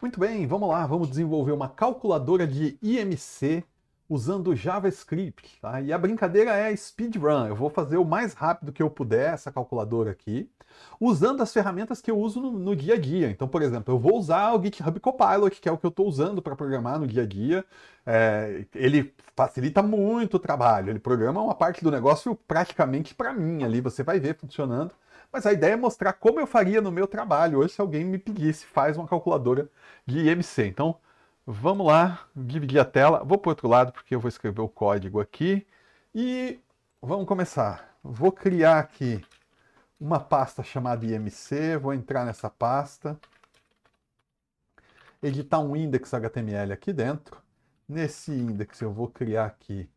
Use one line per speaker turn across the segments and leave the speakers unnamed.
Muito bem, vamos lá, vamos desenvolver uma calculadora de IMC usando JavaScript, tá? E a brincadeira é speedrun, eu vou fazer o mais rápido que eu puder essa calculadora aqui, usando as ferramentas que eu uso no, no dia a dia. Então, por exemplo, eu vou usar o GitHub Copilot, que é o que eu estou usando para programar no dia a dia. É, ele facilita muito o trabalho, ele programa uma parte do negócio praticamente para mim ali, você vai ver funcionando. Mas a ideia é mostrar como eu faria no meu trabalho hoje se alguém me pedisse, faz uma calculadora de IMC. Então, vamos lá, dividir a tela. Vou para outro lado porque eu vou escrever o código aqui. E vamos começar. Vou criar aqui uma pasta chamada IMC, vou entrar nessa pasta, editar um index HTML aqui dentro. Nesse index eu vou criar aqui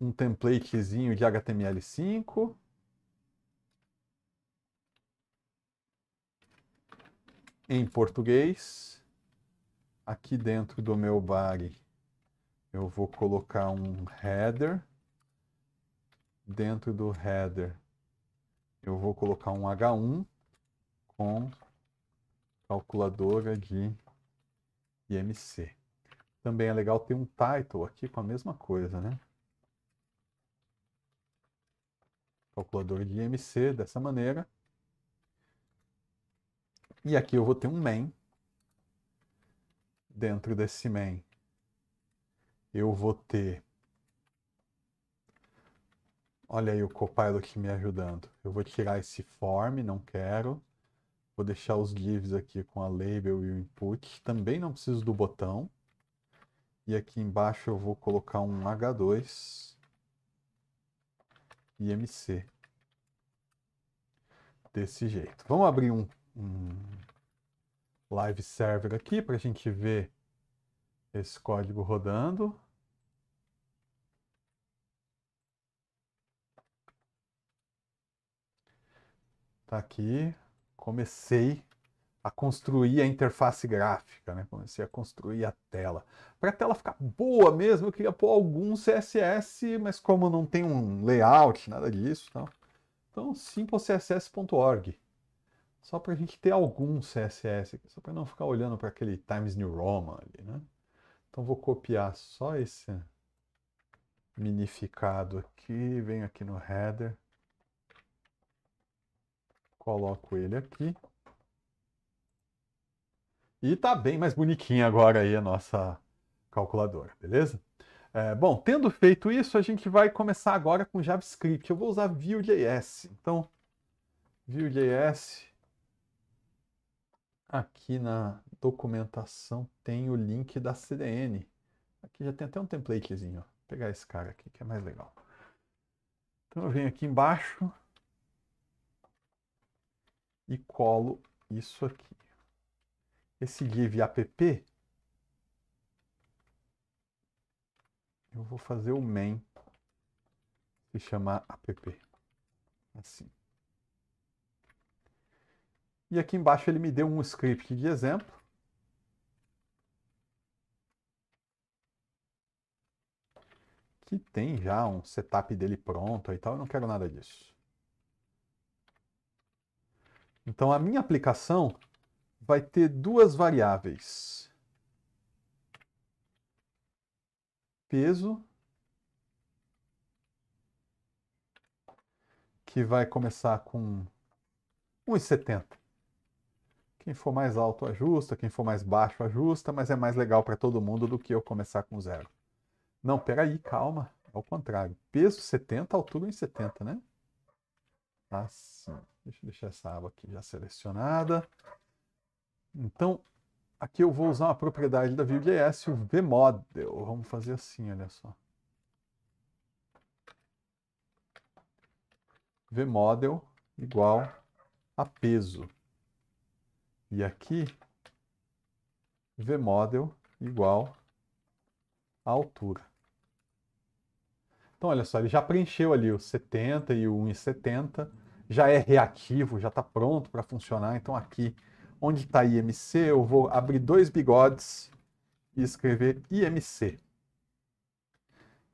um templatezinho de HTML5 em português. Aqui dentro do meu bag, eu vou colocar um header. Dentro do header, eu vou colocar um H1 com calculadora de IMC. Também é legal ter um title aqui com a mesma coisa, né? Calculadora de IMC dessa maneira. E aqui eu vou ter um main. Dentro desse main, eu vou ter... Olha aí o Copilot me ajudando. Eu vou tirar esse form, não quero. Vou deixar os divs aqui com a label e o input. Também não preciso do botão. E aqui embaixo eu vou colocar um H2 IMC. Desse jeito. Vamos abrir um um live server aqui para a gente ver esse código rodando. Tá aqui, comecei a construir a interface gráfica, né? Comecei a construir a tela. Para a tela ficar boa mesmo, eu queria pôr algum CSS, mas como não tem um layout, nada disso, então, então simplecss.org só para a gente ter algum CSS, só para não ficar olhando para aquele Times New Roman ali, né? Então vou copiar só esse minificado aqui, venho aqui no header, coloco ele aqui. E tá bem mais bonitinha agora aí a nossa calculadora, beleza? É, bom, tendo feito isso, a gente vai começar agora com JavaScript. Eu vou usar Vue.js. Então, Vue.js, Aqui na documentação tem o link da CDN. Aqui já tem até um templatezinho. Vou pegar esse cara aqui que é mais legal. Então eu venho aqui embaixo e colo isso aqui. Esse give app eu vou fazer o main e chamar app. Assim. E aqui embaixo ele me deu um script de exemplo. Que tem já um setup dele pronto e tal, eu não quero nada disso. Então a minha aplicação vai ter duas variáveis. Peso, que vai começar com 1,70. Quem for mais alto ajusta, quem for mais baixo ajusta, mas é mais legal para todo mundo do que eu começar com zero. Não, peraí, calma. Ao é contrário. Peso 70, altura em 70, né? Tá assim. Deixa eu deixar essa aba aqui já selecionada. Então, aqui eu vou usar uma propriedade da Vue.js, é o vmodel. Vamos fazer assim, olha só. vmodel igual a peso. E aqui, vmodel igual a altura. Então, olha só, ele já preencheu ali o 70 e o 1,70, já é reativo, já está pronto para funcionar. Então, aqui, onde está IMC, eu vou abrir dois bigodes e escrever IMC.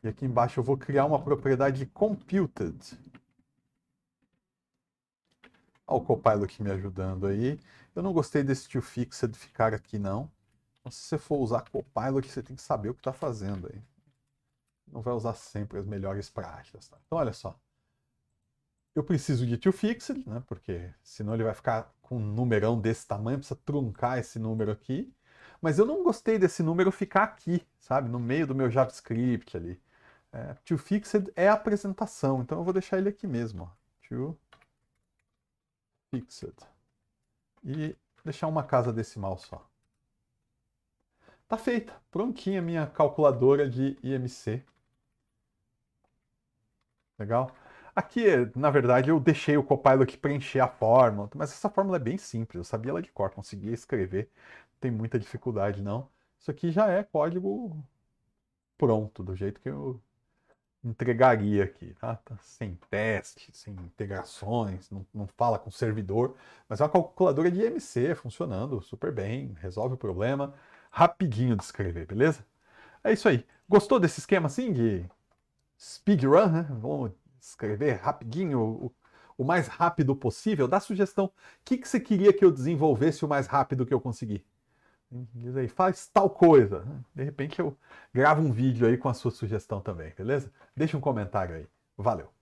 E aqui embaixo eu vou criar uma propriedade computed. Olha o Copilot me ajudando aí. Eu não gostei desse tio fixa de ficar aqui, não. Então, se você for usar Copilot, você tem que saber o que está fazendo aí. Não vai usar sempre as melhores práticas. Tá? Então, olha só. Eu preciso de tio fixed, né? Porque senão ele vai ficar com um numerão desse tamanho, precisa truncar esse número aqui. Mas eu não gostei desse número ficar aqui, sabe? No meio do meu JavaScript ali. É, to fixed é a apresentação, então eu vou deixar ele aqui mesmo. Ó. To fixed e deixar uma casa decimal só. Tá feita, prontinha minha calculadora de IMC. Legal? Aqui, na verdade, eu deixei o Copilot preencher a fórmula, mas essa fórmula é bem simples, eu sabia ela de cor, conseguia escrever, não tem muita dificuldade não. Isso aqui já é código pronto, do jeito que eu entregaria aqui, tá? tá sem teste, sem integrações, não, não fala com servidor, mas é uma calculadora de IMC funcionando super bem, resolve o problema, rapidinho de escrever, beleza? É isso aí. Gostou desse esquema assim de speedrun, né? Vamos escrever rapidinho, o, o mais rápido possível? Dá sugestão. O que, que você queria que eu desenvolvesse o mais rápido que eu conseguir? Diz aí, faz tal coisa. De repente eu gravo um vídeo aí com a sua sugestão também, beleza? Deixa um comentário aí. Valeu!